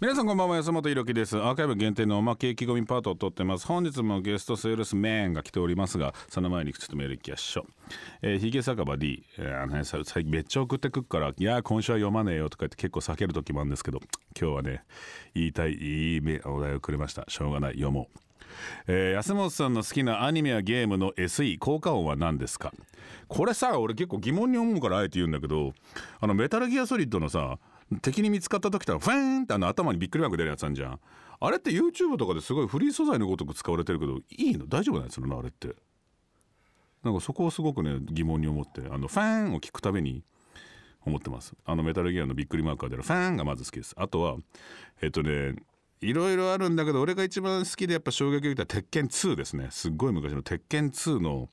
皆さんこんばんは安本博樹ですアーカイブ限定のおまけ意気込みパートを撮ってます本日もゲストセールスメンが来ておりますがその前にちょっとメールいきましょう、えー、ひげ酒場 D、えー、あのね最近めっちゃ送ってくっからいや今週は読まねえよとか言って結構避ける時もあるんですけど今日はね言いたいいいお題をくれましたしょうがない読もうえー、安本さんの好きなアニメやゲームの SE 効果音は何ですかこれさ俺結構疑問に思うからあえて言うんだけどあのメタルギアソリッドのさ敵に見つかった時とらフェーンってあの頭にびっくりマーク出るやつあるじゃんあれって YouTube とかですごいフリー素材のごとく使われてるけどいいの大丈夫なんですよねあれってなんかそこをすごくね疑問に思ってあのファンを聞くたびに思ってますあのメタルギアのびっくりマークが出るファンがまず好きですあとはえっとねいろいろあるんだけど俺が一番好きでやっぱ衝撃を受けた鉄拳2ですねすっごい昔の鉄拳2の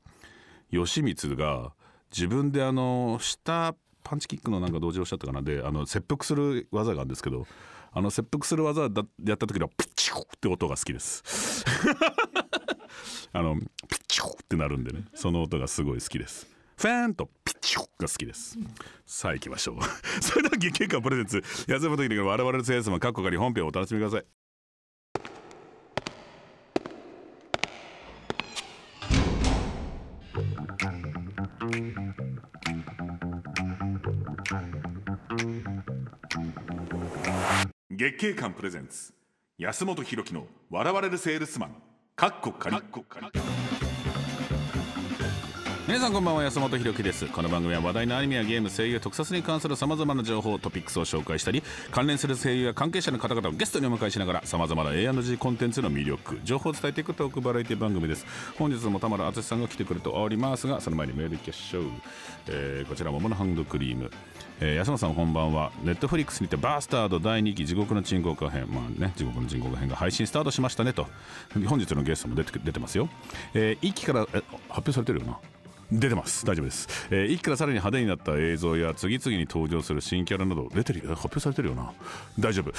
義満が自分であの下パンチキックのなんか同時おっしゃったかなであの切腹する技があるんですけどあの切腹する技だやった時のピッチコって音が好きです あのピッチコってなるんでねその音がすごい好きですフェーンとピッチコが好きです、うん、さあ行きましょう それでは月経感プレゼンツ安山時々の我々のせいや様各国こか本編をお楽しみください月経館プレゼンツ安本博樹の笑われるセールスマンかっこかり皆さんこんばんは安本博樹ですこの番組は話題のアニメやゲーム声優特撮に関するさまざまな情報トピックスを紹介したり関連する声優や関係者の方々をゲストにお迎えしながらさまざまな A&G コンテンツの魅力情報を伝えていくトークバラエティ番組です本日も田村淳さんが来てくれておりますがその前にメールいきましょう、えー、こちら桃のハンドクリームえー、安野さんこんばんはネットフリックスにてバースタード第2期地獄の沈化編まあね地獄の沈化編が配信スタートしましたねと本日のゲストも出て出てますよ、えー、1期から発表されてるよな出てます大丈夫です、えー、一からさらに派手になった映像や次々に登場する新キャラなど出てる発表されてるよな大丈夫、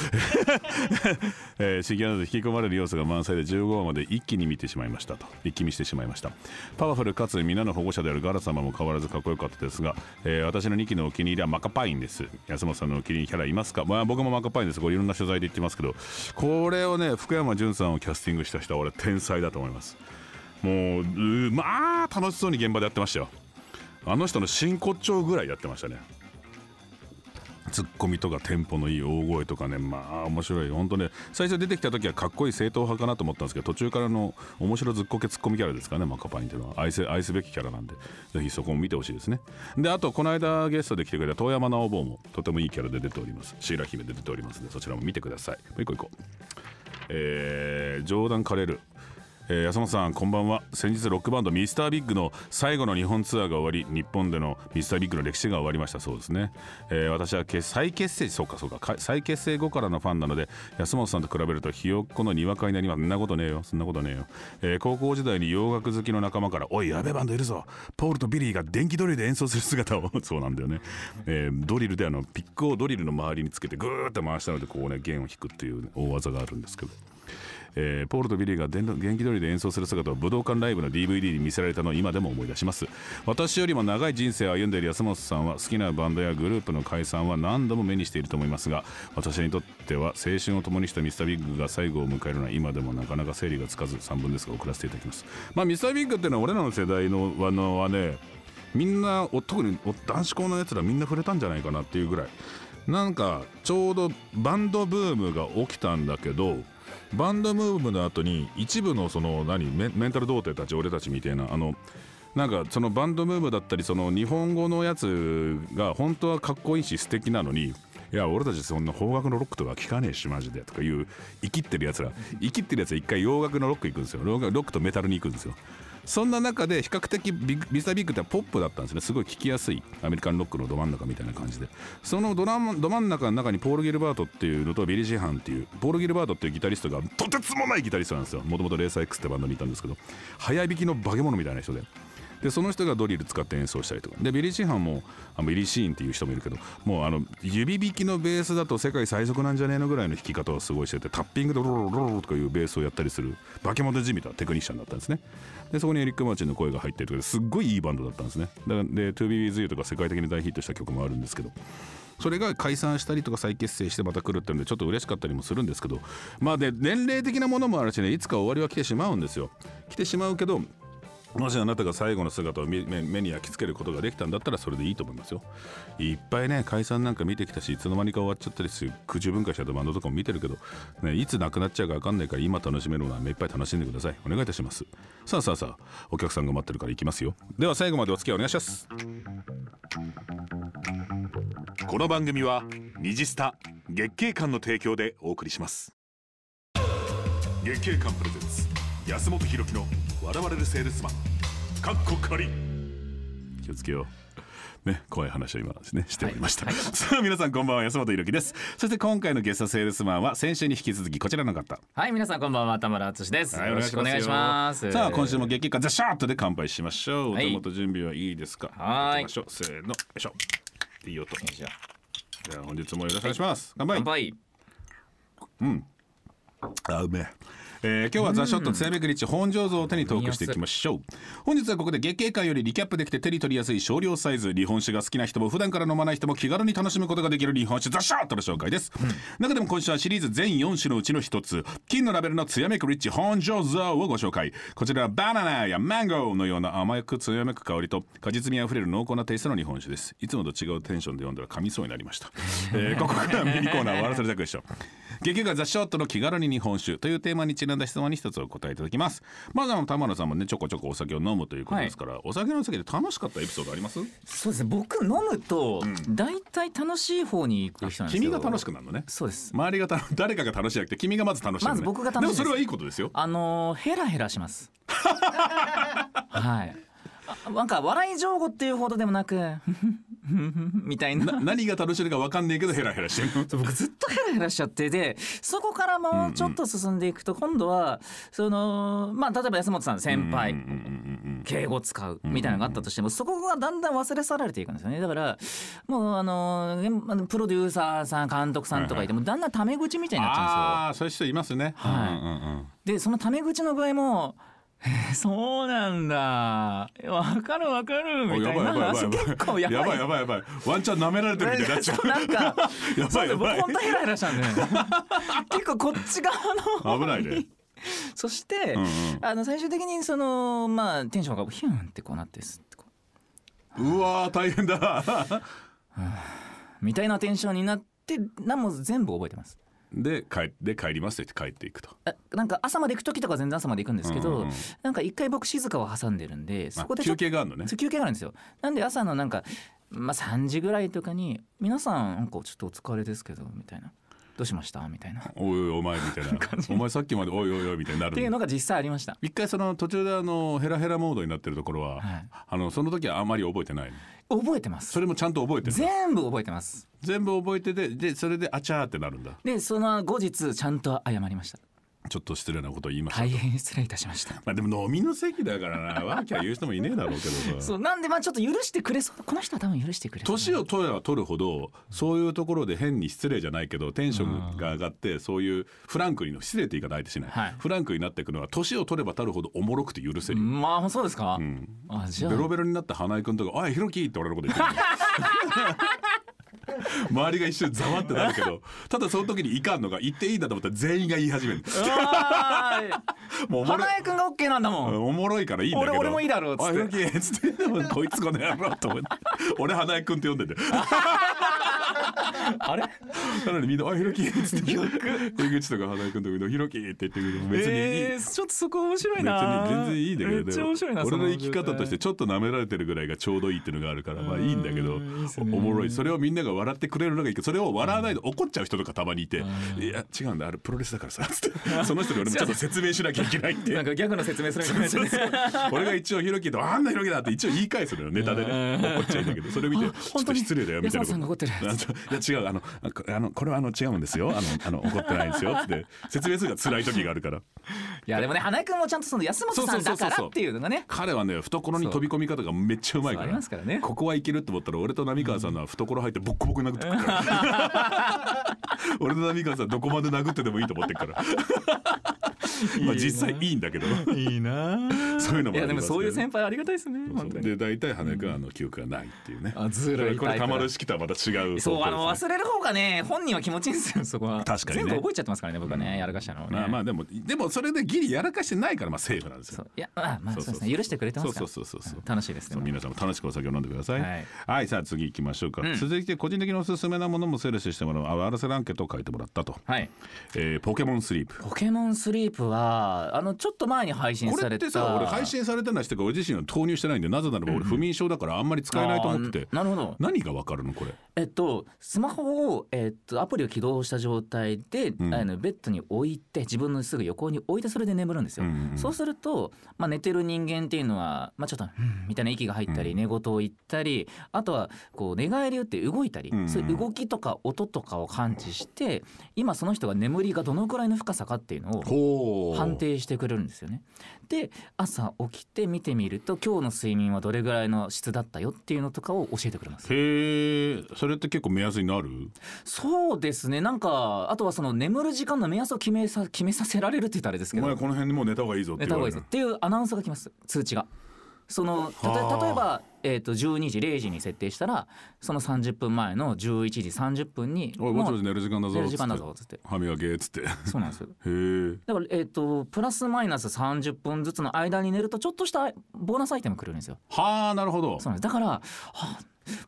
えー、新キャラなど引き込まれる要素が満載で15話まで一気に見てしまいましたと一気見してしまいましたパワフルかつ皆の保護者であるガラ様も変わらずかっこよかったですが、えー、私の2期のお気に入りはマカパインです安本さんのお気に入りキャラいますか、まあ、僕もマカパインですこれいろんな取材で言ってますけどこれをね福山潤さんをキャスティングした人は俺天才だと思いますもうまあ楽しそうに現場でやってましたよあの人の真骨頂ぐらいやってましたねツッコミとかテンポのいい大声とかねまあ面白い本当ね最初出てきた時はかっこいい正統派かなと思ったんですけど途中からの面白ずっこけツッコミキャラですかねマカパインっていうのは愛せ愛すべきキャラなんでぜひそこも見てほしいですねであとこの間ゲストで来てくれた遠山直坊もとてもいいキャラで出ておりますシーラ姫で出ておりますのでそちらも見てくださいもう一個一個えー、冗談枯れるカレルえー、安本さんこんばんは先日ロックバンドミスタービッグの最後の日本ツアーが終わり日本でのミスタービッグの歴史が終わりましたそうですね、えー、私は再結成そうかそうか再結成後からのファンなので安本さんと比べるとひよっこのにわかになりますそんなことねえよそんなことねえよ、えー、高校時代に洋楽好きの仲間から「おいやべバンドいるぞポールとビリーが電気ドリルで演奏する姿を そうなんだよね、えー、ドリルであのピックをドリルの周りにつけてグーッと回したのでこうね弦を弾くっていう大技があるんですけどえー、ポールとビリーが元気通りで演奏する姿を武道館ライブの DVD に見せられたのを今でも思い出します私よりも長い人生を歩んでいる安本さんは好きなバンドやグループの解散は何度も目にしていると思いますが私にとっては青春を共にしたミスタービッグが最後を迎えるのは今でもなかなか整理がつかず3分ですが送らせていただきますまあミスタービッグってのは俺らの世代のはのはねみんな特に男子校のやつらみんな触れたんじゃないかなっていうぐらいなんかちょうどバンドブームが起きたんだけどバンドブームの後に一部のその何メンタル童貞たち俺たちみたいなあのなんかそのバンドムーブだったりその日本語のやつが本当はかっこいいし素敵なのにいや俺たちそんな邦楽のロックとか聞かねえしマジでとかいう生きってるやつら生きってるやつは一回洋楽のロック行くんですよロックとメタルに行くんですよそんな中で比較的ビビザビッグってポップだったんですねすごい聴きやすいアメリカンロックのど真ん中みたいな感じでそのどど真ん中の中にポール・ギルバートっていうのとビリー・ジハンっていうポール・ギルバートっていうギタリストがとてつもないギタリストなんですよもともとレーサー X ってバンドにいたんですけど早弾きの化け物みたいな人で。でその人がドリル使って演奏したりとかでビリー・シーハンもあのビリー・シーンっていう人もいるけどもうあの指弾きのベースだと世界最速なんじゃねえのぐらいの弾き方をすごいしててタッピングでロロロロとかいうベースをやったりする化け物じみたテクニシャンだったんですねでそこにエリック・マーチンの声が入ってるとかすっごいいいバンドだったんですねだで「ToBeWithYou」とか世界的に大ヒットした曲もあるんですけどそれが解散したりとか再結成してまた来るっていうのでちょっと嬉しかったりもするんですけどまあで年齢的なものもあるしねいつか終わりは来てしまうんですよ来てしまうけどもしあなたが最後の姿を目に焼き付けることができたんだったらそれでいいと思いますよ。いっぱいね解散なんか見てきたしいつの間にか終わっちゃったりする空中分解したバンドとかも見てるけど、ね、いつなくなっちゃうか分かんないから今楽しめるのは目いっぱい楽しんでください。お願いいたします。さあさあさあお客さんが待ってるから行きますよ。では最後までお付き合いお願いします。この番組は二次スタ月経館の提供でお送りします。月経館プレゼンツ安本博樹の笑われるセールスマンかっこかり気をつけようね、怖い話を今ですねしておりました、はいはい、さあ皆さんこんばんは安本弘樹ですそして今回のゲストセールスマンは先週に引き続きこちらの方はい皆さんこんばんは田村敦です、はい、よろしくお願いしますさあ今週も月間ザシャーとで乾杯しましょう、はい、元準備はいいですかはいせーのよいしょいい音じゃあ本日もよろしくお願いします、乾杯乾杯うんあうめええー、今日はザ・ショット津屋めリりチ本醸造を手にトークしていきましょう本日はここで月経会よりリキャップできて手に取りやすい少量サイズ日本酒が好きな人も普段から飲まない人も気軽に楽しむことができる日本酒ザ・ショットの紹介です、うん、中でも今週はシリーズ全4種のうちの1つ金のラベルの津屋めリりチ本醸造をご紹介こちらはバナナやマンゴーのような甘く艶めく香りと果実味あふれる濃厚なテイストの日本酒ですいつもと違うテンションで読んだら噛みそうになりました、えー、ここからミニコーナー終わらせるだけでしょう月経はザ・ショットの気軽に日本酒というテーマにちなんだ質問に一つお答えいただきますまずあの田村さんもねちょこちょこお酒を飲むということですから、はい、お酒の席で楽しかったエピソードありますそうですね僕飲むと大体、うん、楽しい方に行く人なんですよ君が楽しくなるのねそうです周りがた 誰かが楽しいなくて君がまず楽しい、ね、まず僕が楽しいでもそれはいいことですよあのヘラヘラします はいなんか笑い上手っていうほどでもなく みたいな何が楽しいか分かんないけどヘラヘラしてる僕ずっとヘラヘラしちゃってでそこからもうちょっと進んでいくと今度はそのまあ例えば安本さん先輩敬語使うみたいなのがあったとしてもそこがだんだん忘れ去られていくんですよねだからもうあのプロデューサーさん監督さんとかいてもだんだんタメ口みたいになっちゃうんですよ。ああそういう人いますね、はいでそのタメ口の具合もえ そうなんだ。わかるわかるみたいな話結構やばい。やばいやばいワンチャン舐められてるみたいになっちゃう。なんか、やばいやばい。本当ヘラヘラしたんで。結構こっち側の。危ないね。そして、うんうん、あの最終的にそのまあテンションがヒュンってこうなってすってこう。うわ大変だ。みたいなテンションになって、何も全部覚えてます。で帰で帰りますって帰っていくとなんか朝まで行く時とか全然朝まで行くんですけど、うんうん、なんか一回僕静かを挟んでるんでそこで休憩があるのね休憩があるんですよなんで朝のなんかまあ3時ぐらいとかに「皆さんなんかちょっとお疲れですけど」みたいな。どうしましたみたいなおいおいお前みたいなお前さっきまでおいおいおいみたいになるっていうのが実際ありました一回その途中であのヘラヘラモードになってるところは、はい、あのその時はあまり覚えてない覚えてますそれもちゃんと覚えてる全部覚えてます全部覚えててでそれであちゃーってなるんだでその後日ちゃんと謝りましたちょっと失礼なこと言いました大変失礼いたしました まあでも飲みの席だからなワーキャー言う人もいねえだろうけどそうなんでまあちょっと許してくれそうこの人は多分許してくれ年を取れば取るほどそういうところで変に失礼じゃないけどテンションが上がってそういうフランクにの失礼って言い方相手しない、はい、フランクになっていくのは年を取れば取るほどおもろくて許せるまあそうですか、うん、あじゃあベロベロになった花井君とか「あいひろき!」って俺のこと言ってる 周りが一瞬ざわってなるけどただその時にいかんのが言っていいんだと思ったら全員が言い始める もうおもろい花江君が OK なんだもんおもろいからいいんだけど俺俺もいいだろうっつって「OK」っつって「こいつこの野郎」と思って俺花江君って呼んでて あれ なのでみんな「あひろき」っつって江口とか花井君とかひろき」って言ってくる別にえー、ちょっとそこ面白いな全然いいんだけど俺の生き方としてちょっと舐められてるぐらいがちょうどいいっていうのがあるからまあいいんだけどおもろいそれをみんなが笑ってくれるのがいいけどそれを笑わないで怒っちゃう人とかたまにいて「いや違うんだあれプロレスだからさ」その人に俺も ちょっと説明しなきゃいけないってなんかギャグの説明するみたいな俺が一応ひろきと「あんなひろきだ」って一応言い返すのよネタでね怒っちゃうんだけどそれ見て「ちょっと失礼だよ」みたいなこと。いや違う うあのあのこれはあの違うんですよあのあの怒ってないんですよって 説明するが辛い時があるからいやでもね花井君もちゃんとその安本さんだからっていうのがね彼はね懐に飛び込み方がめっちゃうまいからから、ね、ここはいけるって思ったら俺と浪川さんのは懐入ってボコボコ殴ってくるから 俺と浪川さんどこまで殴ってでもいいと思ってるから まあ実際いいんだけどいいな そういうのもいやでもそういう先輩ありがたいですねで大体羽根君あの記憶がないっていうね、あずるいこれたまる式とはまた違う、そうあの忘れる方がね本人は気持ちいいんですよそこは確かに、全部覚えちゃってますからね僕はね、やらかしたの、ね、まあでもでもそれでギリやらかしてないからまあセーフなんですよいやまあまあそうですね許してくれてますからそうそうそうそう楽しいですね皆さんも楽しくお酒を飲んでくださいはい、さあ次行きましょうか、続いて個人的におすすめなものもセールスしてもらうあわらせランケットを書いてもらったとはい、えポケモンスリープポケモンスリーププはあのちょっと前に配信されたこれってさ俺配信されてない人がか俺自身は投入してないんでなぜならば俺不眠症だからあんまり使えないと思ってて、うん、なるほど何がわかるのこれえっとスマホを、えっと、アプリを起動した状態で、うん、あのベッドに置いて自分のすぐ横に置いてそれで眠るんですよ、うんうん、そうすると、まあ、寝てる人間っていうのは、まあ、ちょっと「みたいな息が入ったり、寝言を言ったりあとはこう寝返りを打って動いたり、うんうん、そういう動きとか音とかを感知して今その人が眠りがどのくらいの深さかっていうのを判定してくれるんですよね。で朝起きて見てみると今日の睡眠はどれぐらいの質だったよっていうのとかを教えてくれます。へえそれって結構目安になるそうですねなんかあとはその眠る時間の目安を決めさ決めさせられるって言ったらあれですけどお前この辺にもう寝た方がいいぞって寝た方がいいぞっていうアナウンスが来ます通知が。そのた例えば、えー、と12時0時に設定したらその30分前の11時30分に「おいもうちょい寝る時間だぞ」寝る時間だぞっつって「歯磨け」っつってそうなんですよへえだから、えー、とプラスマイナス30分ずつの間に寝るとちょっとしたボーナスアイテムくるんですよはあなるほどそうなんですだからはあ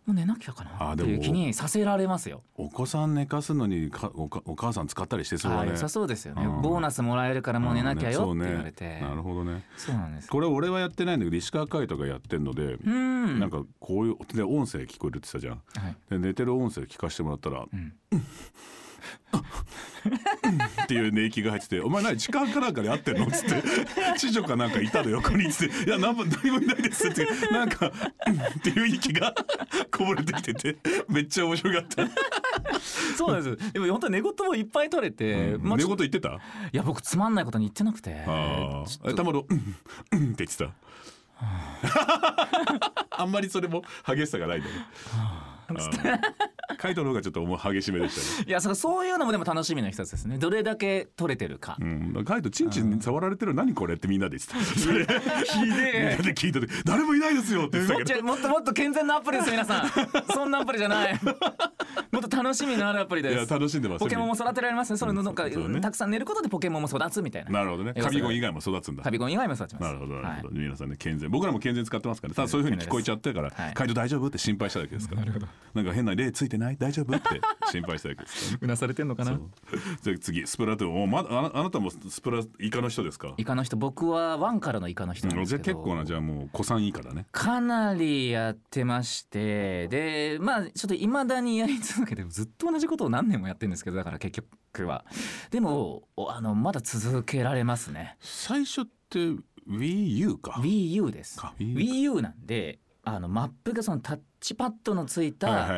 もう寝なきゃかなっていう気にさせられますよお子さん寝かすのにかおかお母さん使ったりしてそうだね良さそうですよね、ボーナスもらえるからもう寝なきゃよって言われて、ね、なるほどねそうなんですこれ俺はやってないんだけど石川海とかやってるのでうんなんかこういうで音声聞こえるってさじゃん、はい、で寝てる音声聞かしてもらったら、うん っていう寝息が入ってて「お前何時間かなんかで会ってんの?」っつって「知女かなんかいたの横に」っつって「いや何も何もいないです」ってなんか「っていう息がこぼれてきててめっちゃ面白かった。そうなんですでも本当寝言もいっぱい取れて、うんまあ、寝言言ってたいや僕つまんないことに言ってなくてたまの「うんうん」って言ってた。あんまりそれも激しさがないんだね。カイトの方がちょっともう激しめでしたね。いやそそういうのもでも楽しみの一つですね。どれだけ取れてるか。うん、カイトチンチン触られてる何これってみんなで言ってた。それひでえ。みんなで聞いてて誰もいないですよって言ってたけど。もっともっと健全なアプリです皆さん。そんなアプリじゃない。もっと楽しみのあるアプリです。いや楽しんでます。ポケモンも育てられますね。それのなんか、ね、たくさん寝ることでポケモンも育つみたいな。なるほどね。カビゴン以外も育つんだ。カビゴン以外も育ちます。なるほどなるほど。皆さんね健全。僕らも健全使ってますから。ただそういうふうに聞こえちゃってから、カイト大丈夫って心配しただけですから。なるほど。なんか変な例ついてない大丈夫って心配したわけです、ね、うなされてんのかなじゃあ次スプラトゥーンお、ま、ああなたもスプライカの人ですかイカの人僕はワンからのイカの人なんですけど、じゃ結構なじゃあもう子さん以下だねかなりやってましてでまあちょっといまだにやり続けてずっと同じことを何年もやってるんですけどだから結局はでもあのまだ続けられますね最初って WiiU か WiiU です WiiU なんであのマップがそのタッチパッドのついた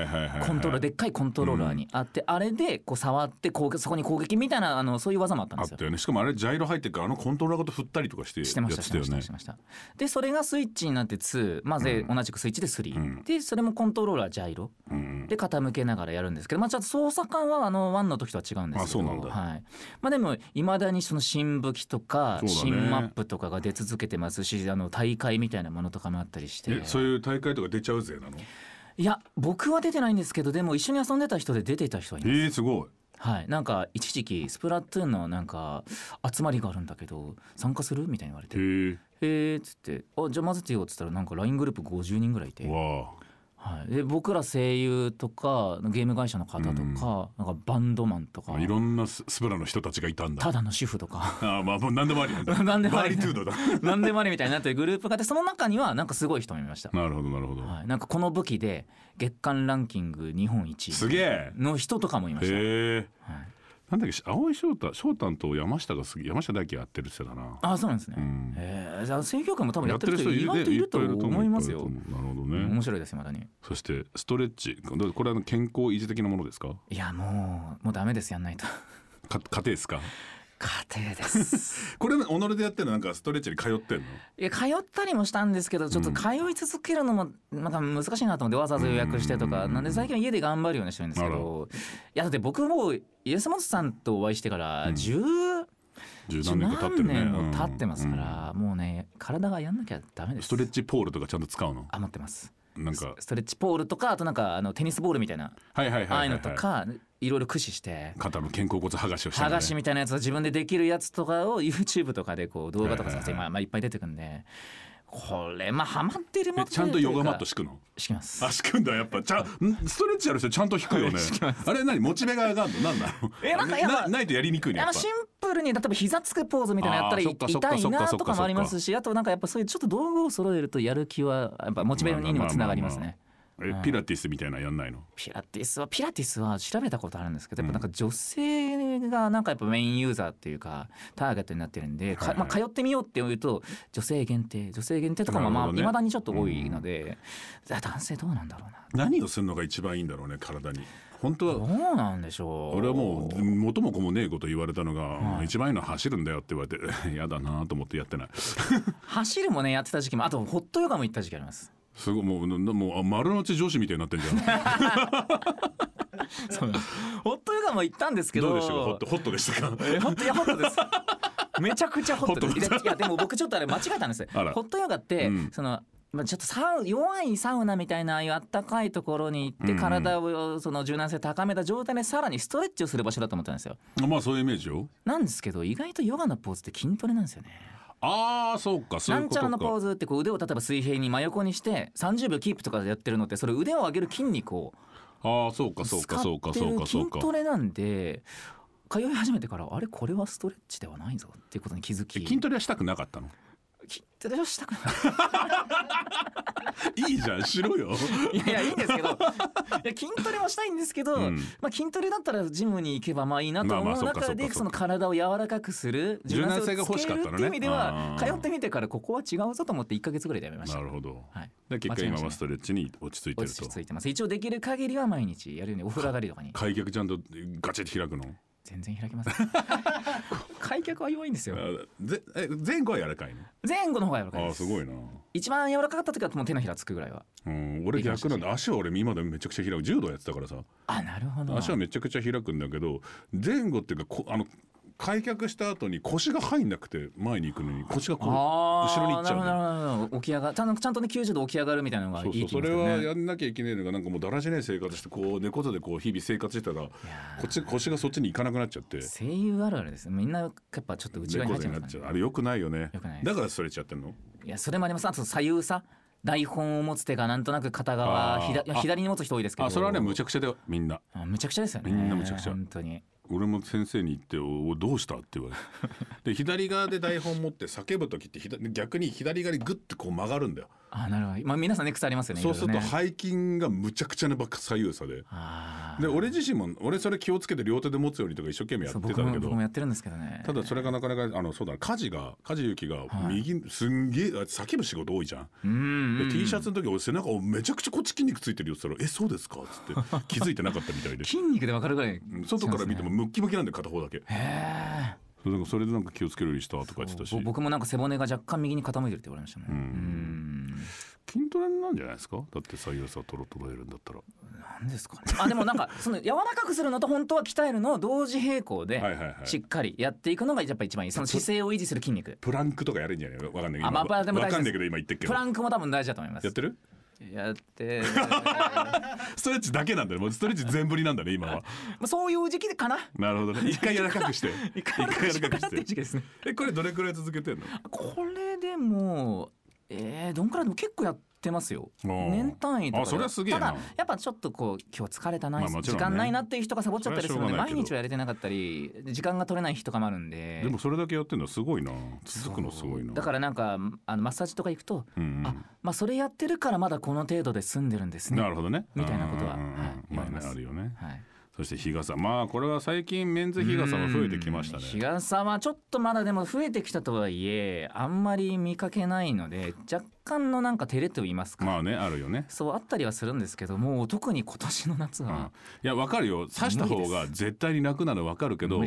コントロールでっかいコントローラーにあって、あれでこう触ってこうそこに攻撃みたいなあのそういう技もあったんですっよた。よねしかもあれジャイロ入ってるからあのコントローラーごと振ったりとかしてやっしてましたしてましたねしてましたでそれがスイッチになって2まず、で同じくスイッチで3、うんでそれもコントローラージャイロうんで傾けながらやるんですけどまあちょっと操作感はあの1の時とは違うんですけどあそうなんだはいまあ、でもいまだにその新武器とか、新マップとかが出続けてますしあの大会みたいなものとかもあったりしてえそういう大会とか出ちゃうぜなのいや僕は出てないんですけどでも一緒に遊んでた人で出てた人はいます。えー、すごいはい、なんか一時期スプラトゥーンのなんか集まりがあるんだけど参加するみたいに言われて「へえ」っつって「あじゃあ混ぜてよ」っつったらなんか LINE グループ50人ぐらいいてわあはい、で僕ら声優とかゲーム会社の方とかうん、なんかバンドマンとかいろんなスプラの人たちがいたんだただの主婦とか あまあもう何でもありなんだ 何でもあり 何でもありみたいになってるグループがあってその中にはなんかすごい人もいましたなるほどなるほど、はい、なんかこの武器で月間ランキング日本一すげえの人とかもいました、はい、なんだっけ青井翔太翔太と山下が山下大輝やってるってだなあそうなんですね、うん、えじゃあ選挙官も多分やってる人意外といると思いますよなるほどね面白いですまだにそしてストレッチこれは健康維持的なものですかいやもうもうダメですやんないとか家庭ですか家庭です これ己でやってるのなんかストレッチに通ってんのいや通ったりもしたんですけどちょっと通い続けるのもまた難しいなと思ってわざわざ予約してとか、ん、なんで最近は家で頑張るようにしてるんですけどいやだって僕もイエスモスさんとお会いしてから10、十何年か経ってるね。も経ってますから、うん、もうね体がやんなきゃダメです。ストレッチポールとかちゃんと使うの？あ持ってます。なんかストレッチポールとかあとなんかあのテニスボールみたいな、はいはいはい、はい、ああいうのとかいろいろ駆使して肩の肩甲骨剥がしをして、ね、剥がしみたいなやつを自分でできるやつとかを YouTube とかでこう動画とか撮影、まあ、まあいっぱい出てくるんで。これまあハマってるもんちゃんとヨガマット敷くの敷きますあ敷くんだやっぱちゃストレッチやる人ちゃんと敷くよねあれ何モチベが上がるの何なのえなんかやっないとやりにくいねシンプルに例えば膝つくポーズみたいなやったら痛いなとかもありますしあとなんかやっぱそういうちょっと道具を揃えるとやる気はやっぱモチベにもつながりますね、まあまあまあまあえピラティスみたいなやんないのピラティスはピラティスは調べたことあるんですけどやっぱなんか女性がなんかやっぱメインユーザーっていうかターゲットになってるんで、はいまあ、通ってみようって言うと女性限定女性限定とかもまあいまだにちょっと多いので、うん、男性どうなんだろうな何をするのが一番いいんだろうね体に本当はどうなんでしょう俺はもう元も子もねえこと言われたのが、一番いいのは走るんだよって言われて やだなと思ってやってない 走るもねやってた時期もあとホットヨガも行った時期ありますすごいもうもう丸の内女子みたいになってんじゃん そうホットヨガも行ったんですけどどうでしたかホットホットでしたかえホットいやホットですめちゃくちゃホットですいやでも僕ちょっとあれ間違えたんですホットヨガって、うん、そのまあ、ちょっとサウ弱いサウナみたいなああいあったかいところに行って体をその柔軟性高めた状態でさらにストレッチをする場所だと思ったんですよ。まあそういうイメージよ。なんですけど意外とヨガのポーズって筋トレなんですよね。ああそうかそういうことかなんちゃらのポーズってこう腕を例えば水平に真横にして30秒キープとかでやってるのってそれ腕を上げる筋肉をああそうかそうかそうかそうか筋トレなんで通い始めてからあれこれはストレッチではないぞっていうことに気づき筋トレはしたくなかったの手出ししたくない いいじゃんしろよいやいいんですけどいや筋トレはしたいんですけど、うん、まあ、筋トレだったらジムに行けばまあいいなと思う中でその体を柔らかくする柔軟性が欲しかったのねっていう意味では通ってみてからここは違うぞと思って1か月ぐらいでやめましたなるほど、はい、で結果今はストレッチに落ち着いてると落ち着いてます一応できる限りは毎日やるようにお風呂上がりとかに開脚ちゃんとガチッと開くの全然開きます、ね、開脚は弱いんですよぜえ前後は柔らかいの前後の方が柔らかいあすごいな一番柔らかかった時はもう手のひらつくぐらいはうん俺逆なんだ足は俺今でもめちゃくちゃ開く柔道やってたからさあなるほど足はめちゃくちゃ開くんだけど前後っていうかこあの開脚した後に腰が入んなくて前に行くのに腰がこう後ろに行っちゃう、起き上がちゃんちゃんとね90度起き上がるみたいなのがいい、そうそうそれはやんなきゃいけないのがなんかもうだらしない生活してこう猫背でこう日々生活してたらこっち腰がそっちに行かなくなっちゃって声優あるあるですみんなやっぱちょっと内側に入っちゃう,、ね、ちゃうあれよくないよねだからそれちゃってんのいやそれもありますあと左右差台本を持つ手がなんとなく片側ひだ左に持つ人多いですけどそれはねむちゃくちゃだよみんなあむちゃくちゃですよねみんなむちゃくちゃ本当に俺も先生に言って「おおどうした?」って言われてで左側で台本持って叫ぶ時って逆に左側にグッとこう曲がるんだよ。あなるほど、まあ、皆さんね草ありますよねそうすると背筋がむちゃくちゃな左右差でで俺自身も俺それ気をつけて両手で持つようにとか一生懸命やってたんだけど僕もやってるんですけどねただそれがなかなかあのそうだ家事が家事ゆきが右、はい、すんげえ叫ぶ仕事多いじゃんうん、うん、T シャツの時俺背中をめちゃくちゃこっち筋肉ついてるよって言ったら「えそうですか?」っつって気づいてなかったみたいで 筋肉で分かるぐらい、ね、外から見てもムッキムキなんで片方だけへえそれそれでなんか気をつけるようにしたとか言ってたし僕もなんか背骨が若干右に傾いてるって言われましたねうん筋トレなんじゃないですかだって左右差とろとろえるんだったらなんですかねあでもなんかその柔らかくするのと本当は鍛えるのを同時並行でしっかりやっていくのがやっぱ一番いいその姿勢を維持する筋肉プランクとかやるんじゃないわかんないあ、まあ、でも大事プランクも多分大事だと思いますやってるやって ストレッチだけなんだねもうストレッチ全振りなんだね今はまあ そういう時期かななるほどね 一回柔らかくして一回柔らかくしてえこれどれくらい続けてんのこれでもえー、どんくらいでも結構やってってますよ年単位とかただやっぱちょっとこう今日疲れたな、まあね、時間ないなっていう人がサボっちゃったりするので毎日はやれてなかったり時間が取れない日とかもあるんででもそれだけやってるのすごいな続くのすごいなだからなんかあのマッサージとか行くと、うんうん、あまあそれやってるからまだこの程度で済んでるんですねなるほどねみたいなことは、はい、まあ、ね、あるよね、はいそして日傘まあこれは最近メンズ日傘は増えてきましたね日傘はちょっとまだでも増えてきたとはいえあんまり見かけないので若干のなんか照れと言いますかまあねあるよねそうあったりはするんですけどもう特に今年の夏は、うん、いやわかるよ刺した方が絶対に楽なのわかるけど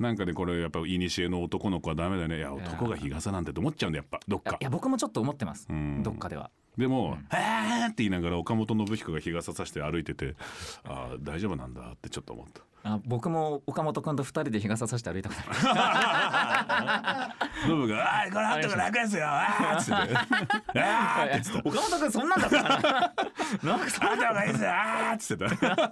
なんかねこれやっぱいにしえの男の子はダメだねいや男が日傘なんてと思っちゃうんだやっぱどっかいや僕もちょっと思ってます、うん、どっかでは。でも「え、うん、ー!」って言いながら岡本信彦が日傘さして歩いてて「ああ大丈夫なんだ」ってちょっと思った。あ僕も岡本君と二人で日傘さして歩いたことあります ノブが「あこれあっ楽ですよっつって「ああ」っつって岡本君そんなんだったなんかがいいすよあっつってたかか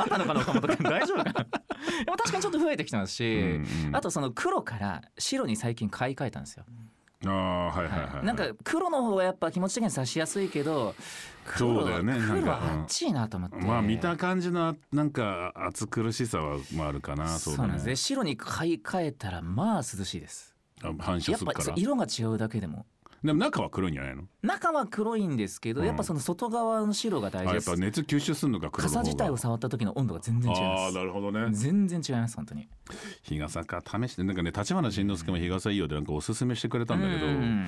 あったのかな岡本君 大丈夫かなでも確かにちょっと増えてきてますし、あとその黒から白に最近買い替えたんですよ。あはいはいはい、はい、なんか黒の方がやっぱ気持ち的に差しやすいけどそうだよね黒はあっちいなと思って、まあ見た感じのなんか暑苦しさはまああるかなそう,、なんですね白に買い替えたらまあ涼しいですあ、反射するからやっぱ色が違うだけでもでも中は黒いんじゃないの中は黒いんですけど、うんやっぱその外側の白が大あ事やっぱ熱吸収するのが黒の傘自体を触った時の温度が全然違いあまあすなるほどね全然違います本当に日傘か試してなんかね立花慎之介も日傘いいよでなんかおすすめしてくれたんだけどうん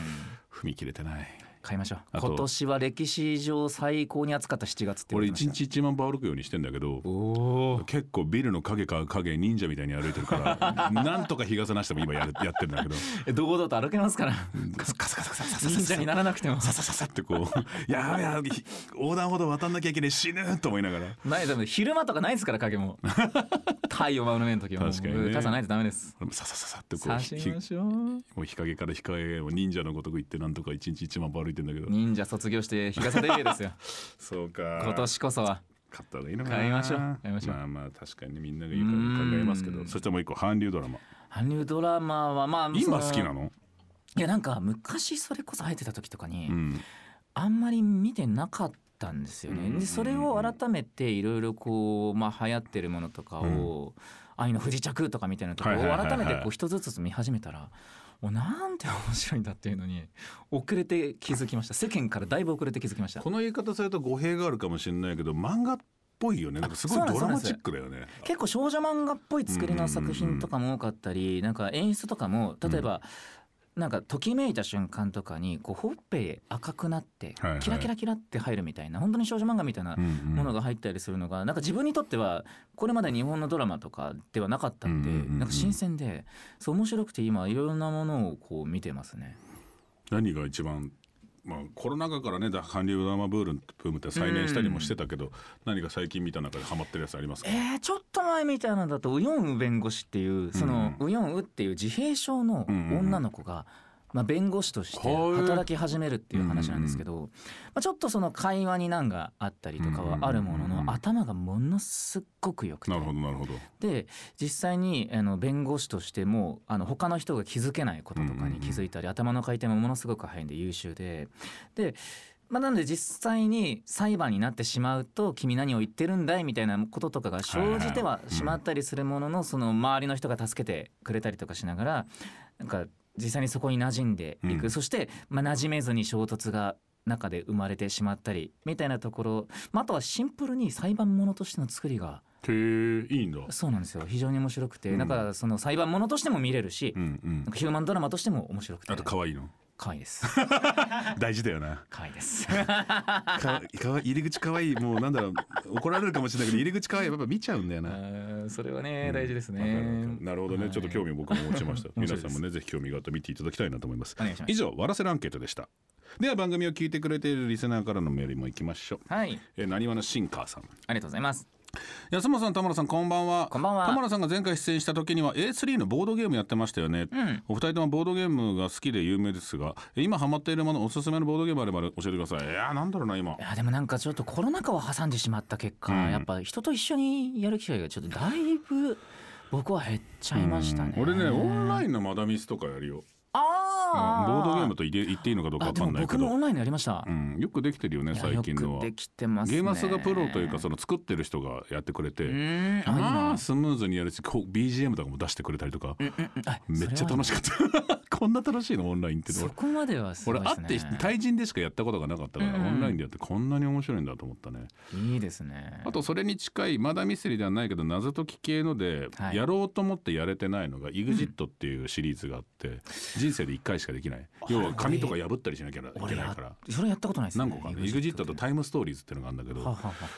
踏み切れてない買いましょう今年は歴史上最高に暑かった7月って俺一日1万歩歩くようにしてんだけど結構ビルの影か影忍者みたいに歩いてるから なんとか日傘なしでも今やるやってるんだけどえ堂々と歩けますからカサカサカサカサ忍者にならなくてもササササってこうやべや横断歩道渡んなきゃいけない死ぬと思いながらないでも昼間とかないですから影もはいお前の目の時は確かに、ね、傘ないとダメですささささってこうもう日陰から日陰を忍者のごとく行ってなんとか一日一万歩歩いてんだけど忍者卒業して日傘デビューですよ そうか今年こそは買った方がいいのかな買いましょう買いましょうまあまあ確かにみんなが言うから考えますけどそしてもう一個韓流ドラマ韓流ドラマはまあ今好きなのいやなんか昔それこそ入ってた時とかに、うん、あんまり見てなかったたんですよね。でそれを改めていろいろこう、まあ、流行ってるものとかを「愛の不時着」とかみたいなところを改めてこう一つずつ見始めたら。もうなんて面白いんだっていうのに 遅れて気づきました世間からだいぶ遅れて気づきましたこの言い方すると語弊があるかもしれないけど漫画っぽいよね。なんかすごいドラマチックだよね。結構少女漫画っぽい作りの作品とかも多かったり、なんか演出とかも例えば、なんかときめいた瞬間とかにこうほっぺ赤くなってキラキラキラって入るみたいな、はいはい、本当に少女漫画みたいなものが入ったりするのが、うんうん、なんか自分にとってはこれまで日本のドラマとかではなかったんで、うんうんうん、なんか新鮮でそう面白くて今いろんなものをこう見てますね。何が一番まあ、コロナ禍からね韓流ドラマブームって再燃したりもしてたけど、うん、何か最近見た中でハマってるやつありますか、えー、ちょっと前みたいなのだとウヨンウ弁護士っていうその、うん、ウヨンウっていう自閉症の女の子が、うんまあ、弁護士として働き始めるっていう話なんですけど、まあ、ちょっとその会話に難があったりとかはあるものの、頭がものすっごくよくてなるほどなるほどで実際にあの弁護士としてもあの他の人が気づけないこととかに気づいたり、頭の回転もものすごく速いんで優秀ででまあ、なので実際に裁判になってしまうと君何を言ってるんだいみたいなこととかが生じてはしまったりするもののその周りの人が助けてくれたりとかしながらなんか実際にそこに馴染んでいく、うん、そして、まあ、馴染めずに衝突が中で生まれてしまったりみたいなところ、まあ、あとはシンプルに裁判ものとしての作りがへいいんだそうなんですよ非常に面白くて、うん、だからその裁判ものとしても見れるし、うんうん、ヒューマンドラマとしても面白くてあと可愛いの可愛いです 大事だよな可愛いですかかわ入り口可愛いもうなんだろう怒られるかもしれないけど入り口可愛いやっぱ見ちゃうんだよなそれはね、うん、大事ですねなるほどね、ちょっと興味を僕も持ちました 皆さんもねぜひ興味があったら見ていただきたいなと思います以上わらせるアンケートでしたでは番組を聞いてくれているリスナーからのメールもいきましょうはいなにわのシンカーさんありがとうございます安本さん田村さんこんばんはこんばんは田村さんが前回出演した時には A3 のボードゲームやってましたよね、うん、お二人ともボードゲームが好きで有名ですが今ハマっているものおすすめのボードゲームあれば教えてくださいいやなんだろうな今いやでもなんかちょっとコロナ禍を挟んでしまった結果、うん、やっぱ人と一緒にやる機会がちょっとだいぶ僕は減っちゃいましたね、俺ねオンラインのマダミスとかやるよボードゲームと言っていいのかどうかわかんないけど。オンラインやりました。うん、よくできてるよね最近のは。できてます、ね、ゲーマスがプロというかその作ってる人がやってくれて、まあスムーズにやるし、こう BGM とかも出してくれたりとか、めっちゃ楽しかった。こんな楽しいのオンラインってそこまでは、ね、俺会って対人でしかやったことがなかったから、うん、オンラインでやってこんなに面白いんだと思ったねいいですねあとそれに近いまだミステリーではないけど謎解き系ので、はい、やろうと思ってやれてないのがイグジットっていうシリーズがあって、うん、人生で一回しかできない要は紙とか破ったりしなきゃいけないからそれやったことないですね何個か EXIT とタイムストーリーズっていうのがあるんだけど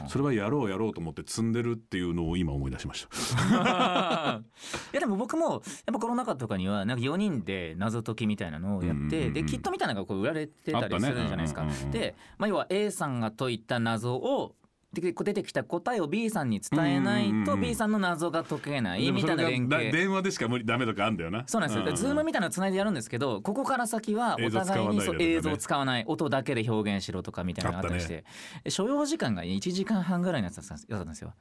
それはやろうやろうと思って積んでるっていうのを今思い出しました いやでも僕もやっぱコロナ禍とかにはなんか4人で謎解きみたいなのをやって、でキットみたいなのがこう売られてたりするじゃないですか、で、まあ、要は A さんが解いた謎をで出てきた答えを B さんに伝えないと B さんの謎が解けないみたいな連携電話でしか無理ダメとかあんだよなそうなんですよ、うん、ズームみたいなのつないでやるんですけどここから先はお互いに映像を使わない音だけで表現しろとかみたいなのがあったりして、ね、所要時間が1時間半ぐらいのやつだったんですよ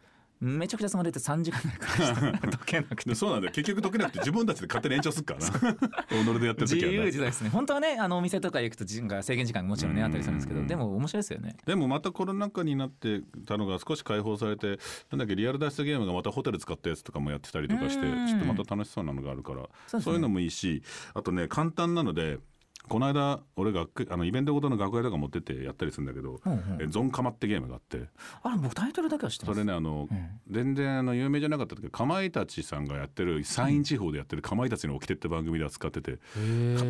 めちゃくちゃその出て3時間ぐらいかか解け なくてそうなんだよ結局解けなくて自分たちで勝手に延長するからな己でやってる時は、ね、自由自在ですね本当はねあのお店とか行くと人が制限時間もちろんねあったりするんですけどでも面白いですよねでもまたコロナ禍になってたのが少し解放されてなんだっけリアル脱出ゲームがまたホテル使ったやつとかもやってたりとかしてちょっとまた楽しそうなのがあるからそう、ね,、いうのもいいしあとね簡単なのでこの間俺があのイベントごとの楽屋とか持ってってやったりするんだけど「うんうん、ゾンカマ」ってゲームがあってあら僕タイトルだけは知ってますそれねあの、うん、全然あの有名じゃなかった時かまいたちさんがやってる山陰地方でやってる「かまいたちの起きて」って番組で扱ってて、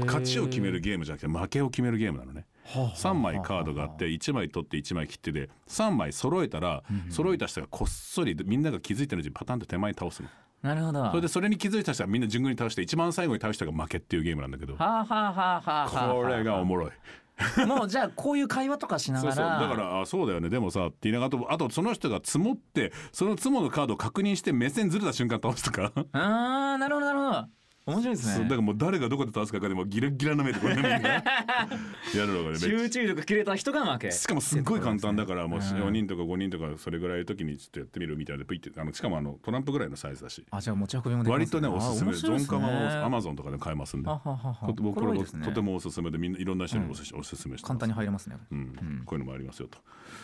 勝ちを決めるゲームじゃなくて負けを決めるゲームなのね。3枚カードがあって1枚取って1枚切ってで3枚揃えたら揃えた人がこっそりみんなが気づいてるうちにパタンと手前に倒すの。なるほど。それでそれに気づいた人はみんな順繰に倒して一番最後に倒したが負けっていうゲームなんだけど。はあ、はあははあ、これがおもろい。もうじゃあこういう会話とかしながらそうそうだからあそうだよねでもさって言いながらあとその人が積もってその積ものカードを確認して目線ずれた瞬間倒すとかああなるほどなるほど面白いですねだからもう誰がどこで倒すかがでもギラギラの目でこんなみんなやるのがね集中力切れた人が負けしかもすっごい簡単だからもう4人とか5人とかそれぐらいの時にちょっとやってみるみたいでプイってあのしかもあのトランプぐらいのサイズだしあじゃあ持ち運びもできます、ね、割とねおすすめゾンカマをアマゾンとかで買えますんで僕らもとてもおすすめでみんないろんな人におすすめして簡単に入れますねうんうんこういうのもありますよと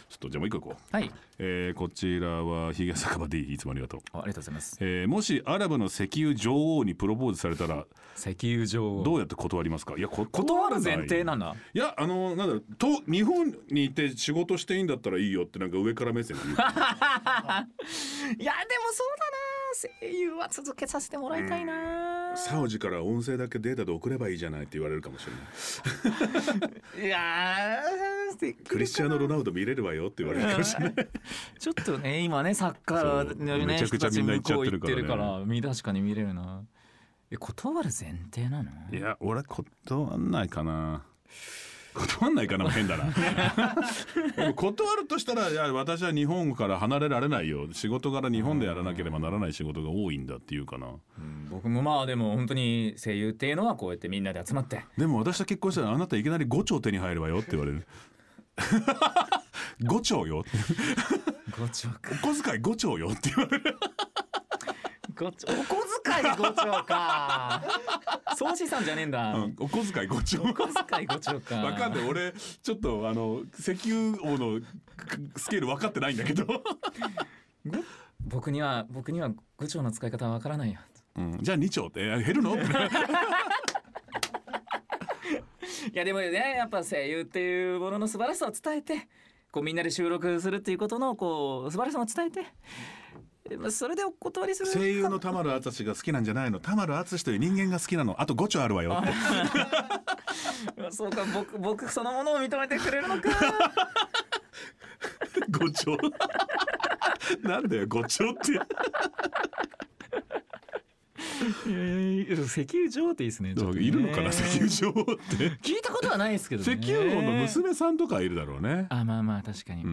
ちょっとじゃあもう一個いこう。はい。えー、こちらはヒゲ酒場 D いつもありがとう。ありがとうございます。えー、もしアラブの石油女王にプロポーズされたら石油女王どうやって断りますか。いやこ断る前提なんだ。いやあのなんだろうと日本にいて仕事していいんだったらいいよってなんか上から目線で言う。いやでもそうだな。声優は続けさせてもらいたいな。うんサウジから音声だけデータで送ればいいじゃないって言われるかもしれないいやクリスチャーノ・ロナウド見れるわよって言われるかもしれない ちょっとね今ねサッカーの、ね、めちゃくちゃみんな行っちゃってるから,、ね、かし確かに見れるなえ断る前提なのいや俺断んないかな断んないかな変だな断るとしたらいや私は日本から離れられないよ仕事柄日本でやらなければならない仕事が多いんだっていうかな、僕もまあでも本当に声優っていうのはこうやってみんなで集まってでも私と結婚したらあなたいきなり5兆手に入るわよって言われる5兆 よって5兆お小遣い5兆よって言われるお小遣い5ちょうか総資産じゃねえんだ、うん、お小遣い5ちお小遣いごか分かんない俺ちょっとあの石油王のスケール分かってないんだけど僕には僕には5兆の使い方はからないよ、うん、じゃあ2兆って減るのいやでもねやっぱ声優っていうものの素晴らしさを伝えてこうみんなで収録するっていうことのこう素晴らしさを伝えてまあ、それでお断りする声優の田丸淳が好きなんじゃないの田丸淳という人間が好きなのあと5丁あるわよ そうか僕僕そのものを認めてくれるのか5丁 なんだよ5丁って石油女王っていいですね。いるのかな石油女王って。聞いたことはないですけど石油王の娘さんとかいるだろうね。あまあまあ確かに。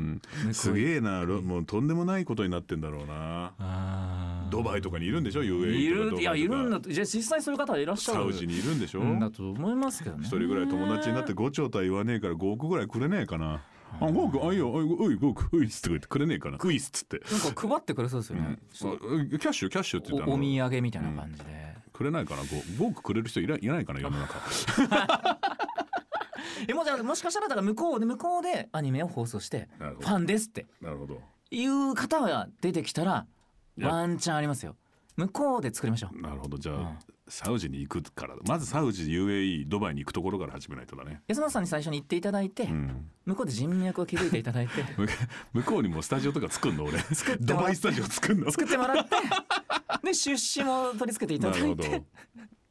すげえな、もうとんでもないことになってんだろうな。あドバイとかにいるんでしょう、ゆえ。いるいやいるんだとじゃあ実際そういう方いらっしゃサるウジにいるんでしょうだと思いますけどね。一人ぐらい友達になって5兆とは言わねえから5億ぐらいくれねえかな。あゴーク、あいいよおいゴーくんクイズとか言ってくれねえかなクイズっつってなんか配ってくれそうですよね、うん、キャッシュキャッシュって言ったおお土産みたいな感じで、うん、くれないかなゴークくれる人いらいないかな世の中 えもじゃ、もしかしたらだから向こうで向こうでアニメを放送してファンですってなるほどいう方が出てきたらワンチャンありますよ向こうで作りましょうなるほどじゃあ、うん、サウジに行くからまずサウジ UAE ドバイに行くところから始めないとだね安本さんに最初に行っていただいて、うん、向こうで人脈を築いていただいて 向こうにもスタジオとか作るの俺ドバイスタジオ作るの作ってもらってで出資も取り付けていただいて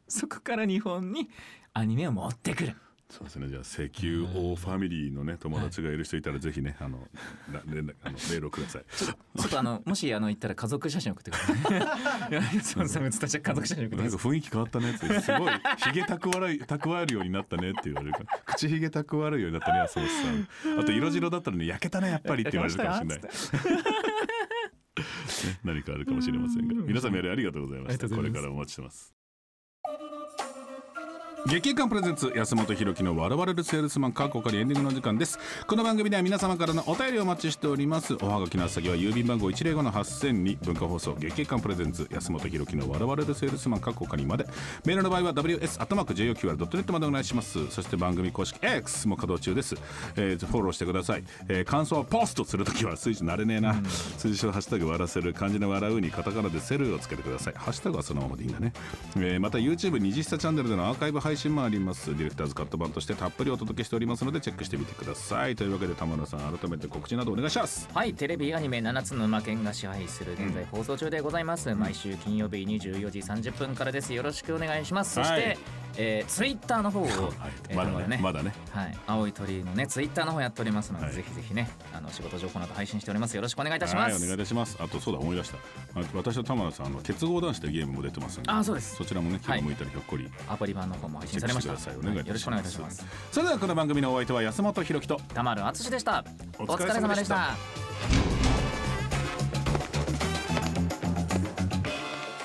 そこから日本にアニメを持ってくるそうですねじゃあ石油王ファミリーのね友達がいる人いたらぜひね、あの連絡あのメールをくださいちょっとあのもしあの行ったら家族写真送ってください柳沢 さん映った家族写真送ってなんか雰囲気変わったねってすごいひげ蓄え 蓄えるようになったねって言われるか口ひげ蓄えるようになったね浅尾さんあと色白だったらね焼けたねやっぱりって言われるかもしれない 何かあるかもしれませんが、皆さんメールありがとうございましたこれからお待ちしてます月刊プレゼンツ安本ろ樹の笑われるセールスマン過去からエンディングの時間ですこの番組では皆様からのお便りをお待ちしておりますおはがきの先は郵便番号105-8000に文化放送月刊プレゼンツ安本ろ樹の笑われるセールスマン過去からまでメールの場合は ws.joqr.net までお願いしますそして番組公式 X も稼働中です、えー、フォローしてください、えー、感想はポストするときは数字慣れねえな、うん、数字のハッシュタグ笑わせる漢字の笑うにカタカナでセルをつけてくださいハッシュタグはそのままでいいんだね、えー、また YouTube 二次スタチャンネルでのアーカイブ配配信もありますディレクターズカット版としてたっぷりお届けしておりますのでチェックしてみてくださいというわけで玉野さん改めて告知などお願いしますはいテレビアニメ7つの魔剣が支配する現在放送中でございます、うん、毎週金曜日24時30分からですよろしくお願いします、はい、そしてえー、ツイッターの方を、はいまだね,、まだねはい、青い鳥のねツイッターの方やっておりますので、ぜひぜひねあの仕事情報など配信しておりますよろしくお願いいたします、お願いいたしますあとそうだ思い出した私と玉田さんあの結合男子でゲームも出てますあそうですそちらもね気が向いたらひょっこり、アプリ版の方も配信されましたよろしくお願いいたしますそれではこの番組のお相手は安本博樹と玉丸敦でしたお疲れ様でした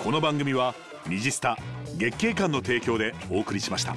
この番組は「虹スタ」月経館の提供でお送りしました。